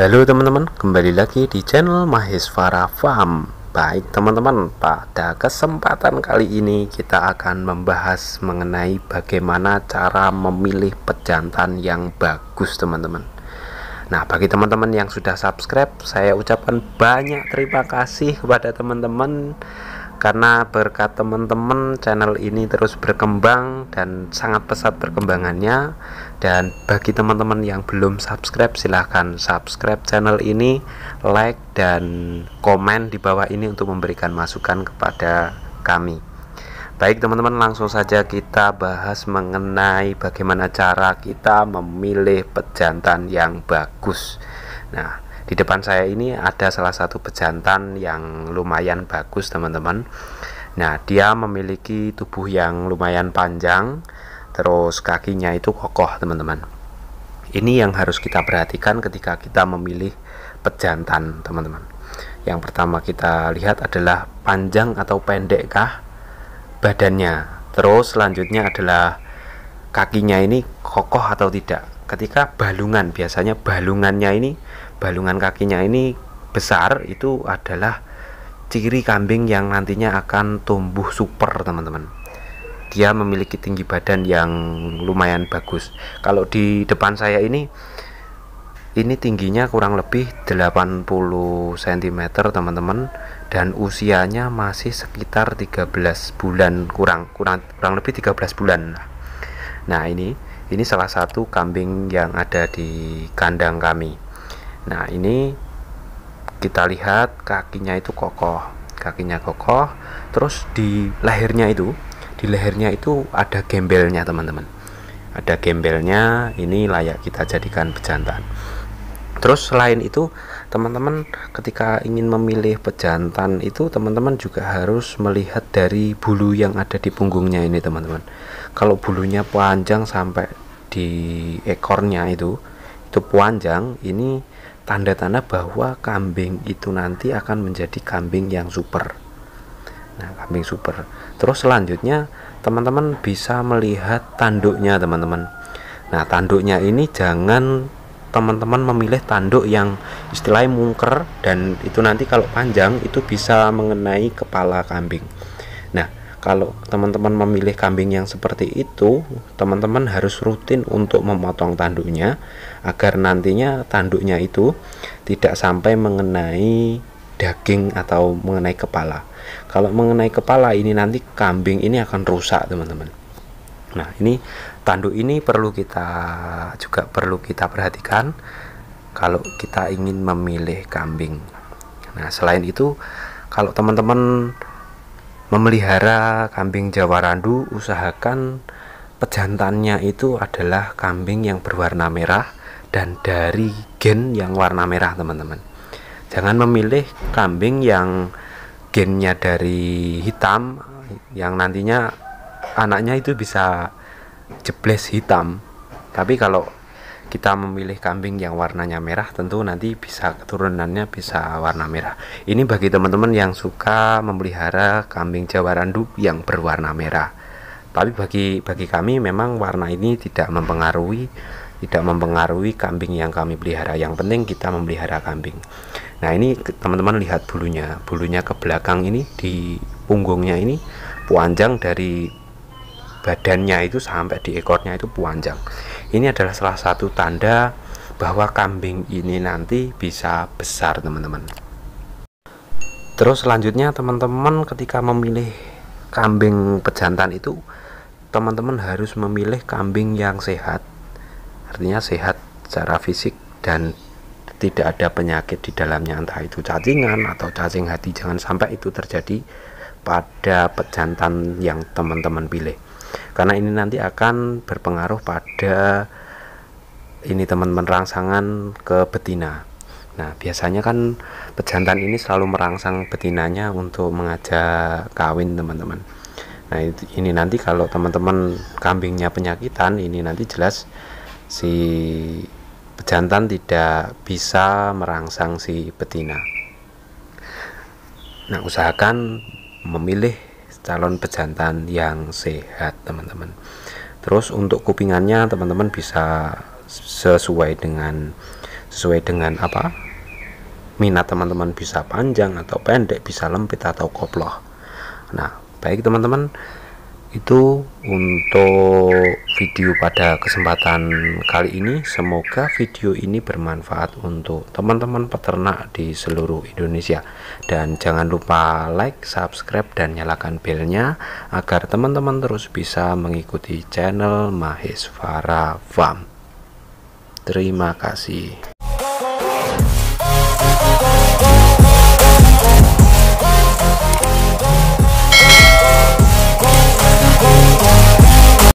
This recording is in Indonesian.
Halo teman-teman, kembali lagi di channel Mahesvara Farm. Baik teman-teman, pada kesempatan kali ini kita akan membahas mengenai bagaimana cara memilih pejantan yang bagus teman-teman. Nah, bagi teman-teman yang sudah subscribe, saya ucapkan banyak terima kasih kepada teman-teman karena berkat teman-teman channel ini terus berkembang dan sangat pesat perkembangannya dan bagi teman-teman yang belum subscribe silahkan subscribe channel ini like dan komen di bawah ini untuk memberikan masukan kepada kami Baik teman-teman langsung saja kita bahas mengenai bagaimana cara kita memilih pejantan yang bagus Nah di depan saya ini ada salah satu pejantan yang lumayan bagus teman-teman nah dia memiliki tubuh yang lumayan panjang terus kakinya itu kokoh teman-teman ini yang harus kita perhatikan ketika kita memilih pejantan teman-teman yang pertama kita lihat adalah panjang atau pendekkah badannya terus selanjutnya adalah kakinya ini kokoh atau tidak ketika balungan biasanya balungannya ini balungan kakinya ini besar itu adalah ciri kambing yang nantinya akan tumbuh super teman-teman dia memiliki tinggi badan yang lumayan bagus kalau di depan saya ini ini tingginya kurang lebih 80 cm teman-teman dan usianya masih sekitar 13 bulan kurang kurang kurang lebih 13 bulan nah ini ini salah satu kambing yang ada di kandang kami Nah, ini kita lihat kakinya itu kokoh. Kakinya kokoh, terus di lehernya itu, di lehernya itu ada gembelnya, teman-teman. Ada gembelnya, ini layak kita jadikan pejantan. Terus selain itu, teman-teman ketika ingin memilih pejantan itu teman-teman juga harus melihat dari bulu yang ada di punggungnya ini, teman-teman. Kalau bulunya panjang sampai di ekornya itu, itu panjang, ini tanda-tanda bahwa kambing itu nanti akan menjadi kambing yang super. Nah, kambing super. Terus selanjutnya teman-teman bisa melihat tanduknya, teman-teman. Nah, tanduknya ini jangan teman-teman memilih tanduk yang istilahnya mungker dan itu nanti kalau panjang itu bisa mengenai kepala kambing kalau teman-teman memilih kambing yang seperti itu teman-teman harus rutin untuk memotong tanduknya agar nantinya tanduknya itu tidak sampai mengenai daging atau mengenai kepala kalau mengenai kepala ini nanti kambing ini akan rusak teman-teman nah ini tanduk ini perlu kita juga perlu kita perhatikan kalau kita ingin memilih kambing. Nah, selain itu, kalau teman-teman memelihara kambing Jawa Randu usahakan pejantannya itu adalah kambing yang berwarna merah dan dari gen yang warna merah teman-teman jangan memilih kambing yang gennya dari hitam yang nantinya anaknya itu bisa jebles hitam tapi kalau kita memilih kambing yang warnanya merah tentu nanti bisa keturunannya bisa warna merah ini bagi teman-teman yang suka memelihara kambing jawa randu yang berwarna merah tapi bagi bagi kami memang warna ini tidak mempengaruhi tidak mempengaruhi kambing yang kami pelihara yang penting kita memelihara kambing nah ini teman-teman lihat bulunya bulunya ke belakang ini di punggungnya ini panjang dari badannya itu sampai di ekornya itu panjang. Ini adalah salah satu tanda bahwa kambing ini nanti bisa besar, teman-teman. Terus selanjutnya teman-teman ketika memilih kambing pejantan itu teman-teman harus memilih kambing yang sehat. Artinya sehat secara fisik dan tidak ada penyakit di dalamnya entah itu cacingan atau cacing hati jangan sampai itu terjadi pada pejantan yang teman-teman pilih karena ini nanti akan berpengaruh pada ini teman-teman rangsangan ke betina nah biasanya kan pejantan ini selalu merangsang betinanya untuk mengajak kawin teman-teman nah ini nanti kalau teman-teman kambingnya penyakitan ini nanti jelas si pejantan tidak bisa merangsang si betina nah usahakan memilih calon pejantan yang sehat teman-teman terus untuk kupingannya teman-teman bisa sesuai dengan sesuai dengan apa minat teman-teman bisa panjang atau pendek bisa lempit atau koploh nah baik teman-teman itu untuk video pada kesempatan kali ini semoga video ini bermanfaat untuk teman-teman peternak di seluruh Indonesia dan jangan lupa like subscribe dan nyalakan belnya agar teman-teman terus bisa mengikuti channel Mahesvara Farm terima kasih